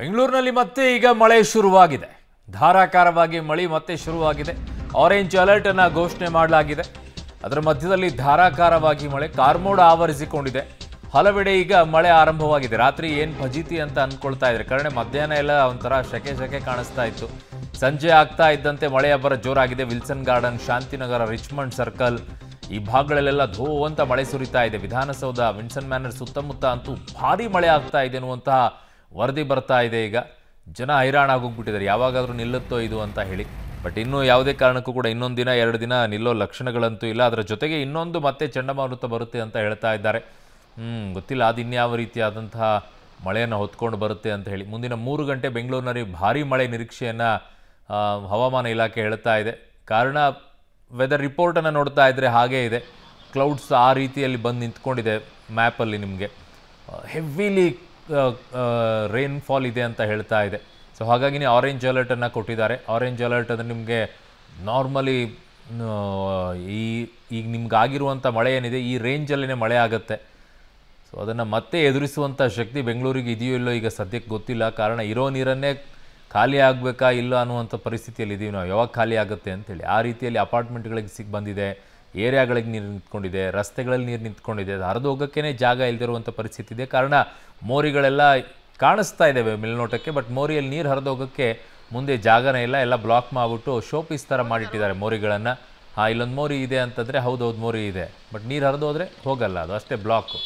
ಬೆಂಗಳೂರಿನಲ್ಲಿ ಮತ್ತೆ ಈಗ ಮಳೆ ಶುರುವಾಗಿದೆ ಧಾರಾಕಾರವಾಗಿ ಮಳೆ ಮತ್ತೆ ಶುರುವಾಗಿದೆ ಆರೆಂಜ್ ಅಲರ್ಟ್ ಅನ್ನ ಘೋಷಣೆ ಮಾಡಲಾಗಿದೆ ಅದರ ಮಧ್ಯದಲ್ಲಿ ಧಾರಾಕಾರವಾಗಿ ಮಳೆ ಕಾರ್ಮೋಡ ಆವರಿಸಿಕೊಂಡಿದೆ ಹಲವೆಡೆ ಈಗ ಮಳೆ ಆರಂಭವಾಗಿದೆ ರಾತ್ರಿ ಏನು ಫಜೀತಿ ಅಂತ ಅನ್ಕೊಳ್ತಾ ಇದ್ದಾರೆ ಕಾರಣ ಮಧ್ಯಾಹ್ನ ಎಲ್ಲ ಒಂಥರ ಶೆಕೆ ಶೆಕೆ ಕಾಣಿಸ್ತಾ ಇತ್ತು ಸಂಜೆ ಆಗ್ತಾ ಇದ್ದಂತೆ ಮಳೆ ಅಬ್ಬರ ಜೋರಾಗಿದೆ Wilson Garden Shantinagar Richmond Circle ಈ ಭಾಗಗಳಲ್ಲೆಲ್ಲ ಧೋ ಅಂತ ಮಳೆ ಸುರಿತಾ ಇದೆ ವಿಧಾನಸೌಧ ವಿನ್ಸನ್ ಮ್ಯಾನರ್ ಸುತ್ತಮುತ್ತ ಅಂತೂ ಭಾರಿ ಮಳೆ ಆಗ್ತಾ ಇದೆ ಎನ್ನುವಂತಹ ವರದಿ ಬರ್ತಾ ಇದೆ ಈಗ ಜನ ಆಗೋಗ್ಬಿಟ್ಟಿದ್ದಾರೆ ಯಾವಾಗಾದರೂ ನಿಲ್ಲುತ್ತೋ ಇದು ಅಂತ ಹೇಳಿ ಬಟ್ ಇನ್ನೂ ಯಾವುದೇ ಕಾರಣಕ್ಕೂ ಕೂಡ ಇನ್ನೊಂದು ದಿನ ಎರಡು ದಿನ ನಿಲ್ಲೋ ಲಕ್ಷಣಗಳಂತೂ ಇಲ್ಲ ಅದರ ಜೊತೆಗೆ ಇನ್ನೊಂದು ಮತ್ತೆ ಚಂಡಮಾರುತ ಬರುತ್ತೆ ಅಂತ ಹೇಳ್ತಾ ಇದ್ದಾರೆ ಹ್ಞೂ ಗೊತ್ತಿಲ್ಲ ಅದು ಇನ್ಯಾವ ರೀತಿಯಾದಂತಹ ಮಳೆಯನ್ನು ಹೊತ್ಕೊಂಡು ಬರುತ್ತೆ ಅಂತ ಹೇಳಿ ಮುಂದಿನ ಮೂರು ಗಂಟೆ ಬೆಂಗಳೂರಿನಲ್ಲಿ ಭಾರಿ ಮಳೆ ನಿರೀಕ್ಷೆಯನ್ನು ಹವಾಮಾನ ಇಲಾಖೆ ಹೇಳ್ತಾ ಇದೆ ಕಾರಣ ವೆದರ್ ರಿಪೋರ್ಟನ್ನು ನೋಡ್ತಾ ಇದ್ದರೆ ಹಾಗೇ ಇದೆ ಕ್ಲೌಡ್ಸ್ ಆ ರೀತಿಯಲ್ಲಿ ಬಂದು ನಿಂತ್ಕೊಂಡಿದೆ ಮ್ಯಾಪಲ್ಲಿ ನಿಮಗೆ ಹೆವಿಲಿ ರೈನ್ಫಾಲ್ ಇದೆ ಅಂತ ಹೇಳ್ತಾ ಇದೆ ಸೊ ಹಾಗಾಗಿನೇ ಆರೆಂಜ್ ಅಲರ್ಟನ್ನು ಕೊಟ್ಟಿದ್ದಾರೆ ಆರೆಂಜ್ ಅಲರ್ಟ್ ಅಂದರೆ ನಿಮಗೆ ನಾರ್ಮಲಿ ಈ ಈಗ ನಿಮ್ಗೆ ಮಳೆ ಏನಿದೆ ಈ ರೇಂಜಲ್ಲೇ ಮಳೆ ಆಗುತ್ತೆ ಸೊ ಅದನ್ನು ಮತ್ತೆ ಎದುರಿಸುವಂಥ ಶಕ್ತಿ ಬೆಂಗಳೂರಿಗೆ ಇದೆಯೋ ಇಲ್ಲೋ ಈಗ ಸದ್ಯಕ್ಕೆ ಗೊತ್ತಿಲ್ಲ ಕಾರಣ ಇರೋ ನೀರನ್ನೇ ಖಾಲಿ ಆಗಬೇಕಾ ಇಲ್ಲ ಅನ್ನುವಂಥ ಪರಿಸ್ಥಿತಿಯಲ್ಲಿ ಇದೀವಿ ನಾವು ಯಾವಾಗ ಖಾಲಿ ಆಗುತ್ತೆ ಅಂತೇಳಿ ಆ ರೀತಿಯಲ್ಲಿ ಅಪಾರ್ಟ್ಮೆಂಟ್ಗಳಿಗೆ ಸಿಗ್ ಬಂದಿದೆ ಏರಿಯಾಗಳಿಗೆ ನೀರು ನಿಂತ್ಕೊಂಡಿದೆ ರಸ್ತೆಗಳಲ್ಲಿ ನೀರು ನಿಂತ್ಕೊಂಡಿದೆ ಅದು ಹರಿದು ಹೋಗೋಕ್ಕೇ ಜಾಗ ಇಲ್ದಿರುವಂಥ ಪರಿಸ್ಥಿತಿ ಇದೆ ಕಾರಣ ಮೋರಿಗಳೆಲ್ಲ ಕಾಣಿಸ್ತಾ ಇದ್ದಾವೆ ಮೇಲ್ನೋಟಕ್ಕೆ ಬಟ್ ಮೋರಿಯಲ್ಲಿ ನೀರು ಹರಿದು ಹೋಗೋಕ್ಕೆ ಮುಂದೆ ಜಾಗನೇ ಇಲ್ಲ ಎಲ್ಲ ಬ್ಲಾಕ್ ಮಾಡಿಬಿಟ್ಟು ಶೋಪೀಸ್ ಥರ ಮಾಡಿಟ್ಟಿದ್ದಾರೆ ಮೋರಿಗಳನ್ನು ಹಾಂ ಇಲ್ಲೊಂದು ಮೋರಿ ಇದೆ ಅಂತಂದರೆ ಹೌದು ಮೋರಿ ಇದೆ ಬಟ್ ನೀರು ಹರಿದು ಹೋಗಲ್ಲ ಅದು ಅಷ್ಟೇ ಬ್ಲಾಕು